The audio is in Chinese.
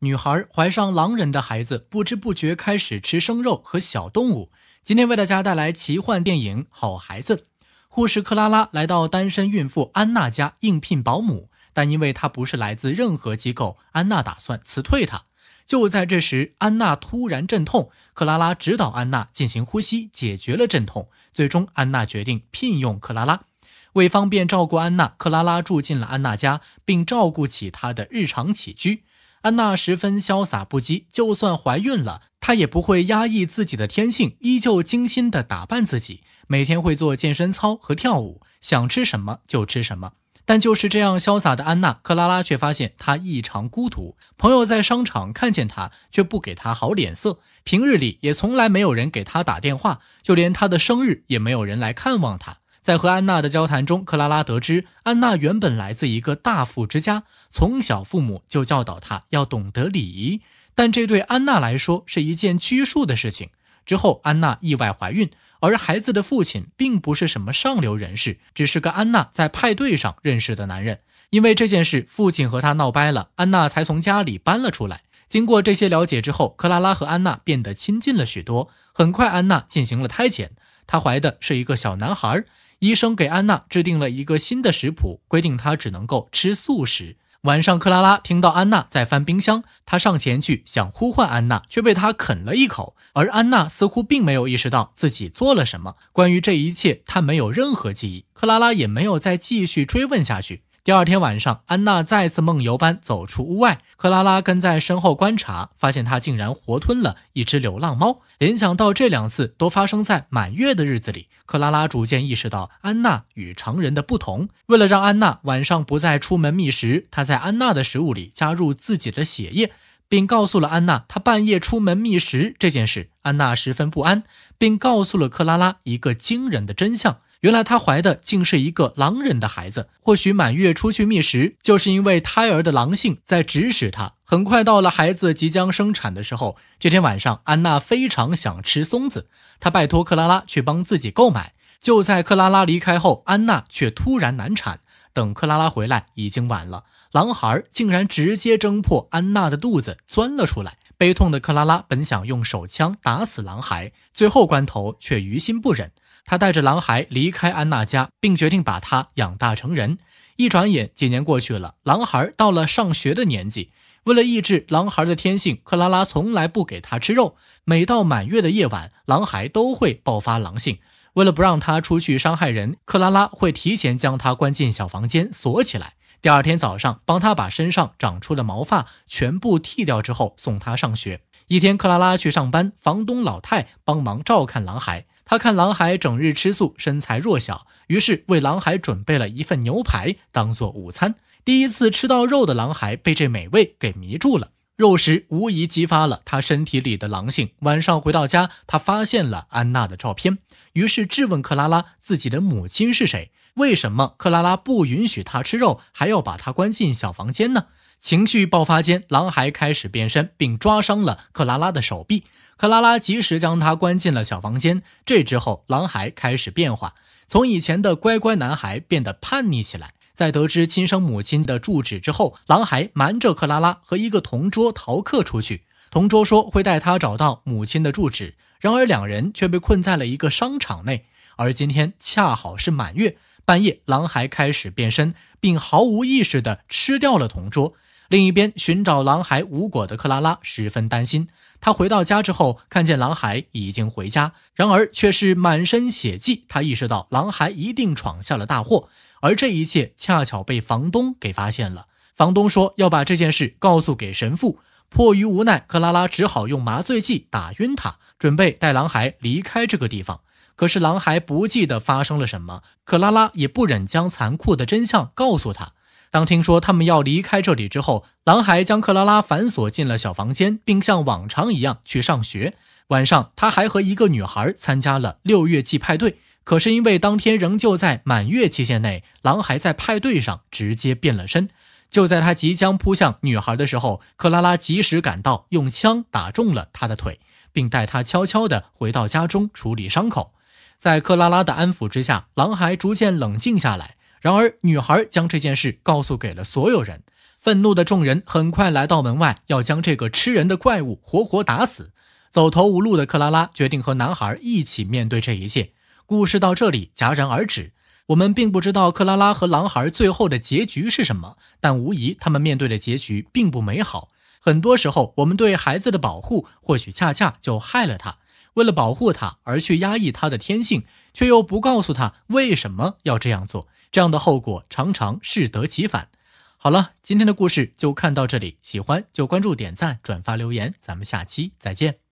女孩怀上狼人的孩子，不知不觉开始吃生肉和小动物。今天为大家带来奇幻电影《好孩子》。护士克拉拉来到单身孕妇安娜家应聘保姆，但因为她不是来自任何机构，安娜打算辞退她。就在这时，安娜突然阵痛，克拉拉指导安娜进行呼吸，解决了阵痛。最终，安娜决定聘用克拉拉。为方便照顾安娜，克拉拉住进了安娜家，并照顾起她的日常起居。安娜十分潇洒不羁，就算怀孕了，她也不会压抑自己的天性，依旧精心的打扮自己，每天会做健身操和跳舞，想吃什么就吃什么。但就是这样潇洒的安娜，克拉拉却发现她异常孤独。朋友在商场看见她，却不给她好脸色；平日里也从来没有人给她打电话，就连她的生日也没有人来看望她。在和安娜的交谈中，克拉拉得知安娜原本来自一个大富之家，从小父母就教导她要懂得礼仪，但这对安娜来说是一件拘束的事情。之后，安娜意外怀孕，而孩子的父亲并不是什么上流人士，只是个安娜在派对上认识的男人。因为这件事，父亲和他闹掰了，安娜才从家里搬了出来。经过这些了解之后，克拉拉和安娜变得亲近了许多。很快，安娜进行了胎检，她怀的是一个小男孩。医生给安娜制定了一个新的食谱，规定她只能够吃素食。晚上，克拉拉听到安娜在翻冰箱，她上前去想呼唤安娜，却被她啃了一口。而安娜似乎并没有意识到自己做了什么，关于这一切，她没有任何记忆。克拉拉也没有再继续追问下去。第二天晚上，安娜再次梦游般走出屋外，克拉拉跟在身后观察，发现她竟然活吞了一只流浪猫。联想到这两次都发生在满月的日子里，克拉拉逐渐意识到安娜与常人的不同。为了让安娜晚上不再出门觅食，她在安娜的食物里加入自己的血液，并告诉了安娜她半夜出门觅食这件事。安娜十分不安，并告诉了克拉拉一个惊人的真相。原来她怀的竟是一个狼人的孩子，或许满月出去觅食，就是因为胎儿的狼性在指使她。很快到了孩子即将生产的时候，这天晚上，安娜非常想吃松子，她拜托克拉拉去帮自己购买。就在克拉拉离开后，安娜却突然难产。等克拉拉回来已经晚了，狼孩竟然直接挣破安娜的肚子钻了出来。悲痛的克拉拉本想用手枪打死狼孩，最后关头却于心不忍。他带着狼孩离开安娜家，并决定把他养大成人。一转眼，几年过去了，狼孩到了上学的年纪。为了抑制狼孩的天性，克拉拉从来不给他吃肉。每到满月的夜晚，狼孩都会爆发狼性。为了不让他出去伤害人，克拉拉会提前将他关进小房间锁起来。第二天早上，帮他把身上长出的毛发全部剃掉之后，送他上学。一天，克拉拉去上班，房东老太帮忙照看狼孩。他看狼孩整日吃素，身材弱小，于是为狼孩准备了一份牛排当做午餐。第一次吃到肉的狼孩被这美味给迷住了，肉食无疑激发了他身体里的狼性。晚上回到家，他发现了安娜的照片。于是质问克拉拉自己的母亲是谁？为什么克拉拉不允许他吃肉，还要把他关进小房间呢？情绪爆发间，狼孩开始变身，并抓伤了克拉拉的手臂。克拉拉及时将他关进了小房间。这之后，狼孩开始变化，从以前的乖乖男孩变得叛逆起来。在得知亲生母亲的住址之后，狼孩瞒着克拉拉和一个同桌逃课出去。同桌说会带他找到母亲的住址，然而两人却被困在了一个商场内。而今天恰好是满月，半夜狼孩开始变身，并毫无意识的吃掉了同桌。另一边寻找狼孩无果的克拉拉十分担心。她回到家之后，看见狼孩已经回家，然而却是满身血迹。她意识到狼孩一定闯下了大祸，而这一切恰巧被房东给发现了。房东说要把这件事告诉给神父。迫于无奈，克拉拉只好用麻醉剂打晕他，准备带狼孩离开这个地方。可是狼孩不记得发生了什么，克拉拉也不忍将残酷的真相告诉他。当听说他们要离开这里之后，狼孩将克拉拉反锁进了小房间，并像往常一样去上学。晚上，他还和一个女孩参加了六月季派对。可是因为当天仍旧在满月期限内，狼孩在派对上直接变了身。就在他即将扑向女孩的时候，克拉拉及时赶到，用枪打中了他的腿，并带他悄悄地回到家中处理伤口。在克拉拉的安抚之下，狼孩逐渐冷静下来。然而，女孩将这件事告诉给了所有人，愤怒的众人很快来到门外，要将这个吃人的怪物活活打死。走投无路的克拉拉决定和男孩一起面对这一切。故事到这里戛然而止。我们并不知道克拉拉和狼孩最后的结局是什么，但无疑他们面对的结局并不美好。很多时候，我们对孩子的保护，或许恰恰就害了他。为了保护他而去压抑他的天性，却又不告诉他为什么要这样做，这样的后果常常适得其反。好了，今天的故事就看到这里，喜欢就关注、点赞、转发、留言，咱们下期再见。